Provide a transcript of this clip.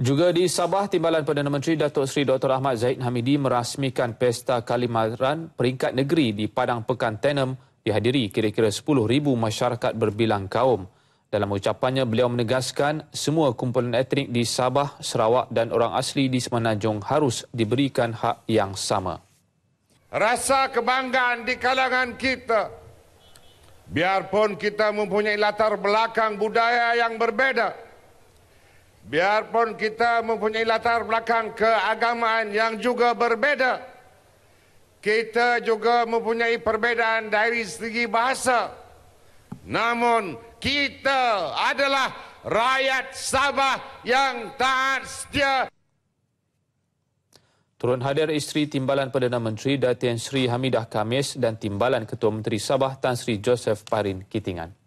Juga di Sabah, Timbalan Perdana Menteri Datuk Seri Dr. Ahmad Zahid Hamidi merasmikan Pesta Kalimantan Peringkat Negeri di Padang Pekan Tenem dihadiri kira-kira 10,000 masyarakat berbilang kaum. Dalam ucapannya, beliau menegaskan semua kumpulan etnik di Sabah, Sarawak dan orang asli di Semenanjung harus diberikan hak yang sama. Rasa kebanggaan di kalangan kita, biarpun kita mempunyai latar belakang budaya yang berbeza. Biarpun kita mempunyai latar belakang keagamaan yang juga berbeza, kita juga mempunyai perbedaan dari segi bahasa. Namun kita adalah rakyat Sabah yang taat setia. Turun hadir isteri Timbalan Perdana Menteri Datin Sri Hamidah Kamis dan Timbalan Ketua Menteri Sabah Tan Sri Joseph Parin Kitingan.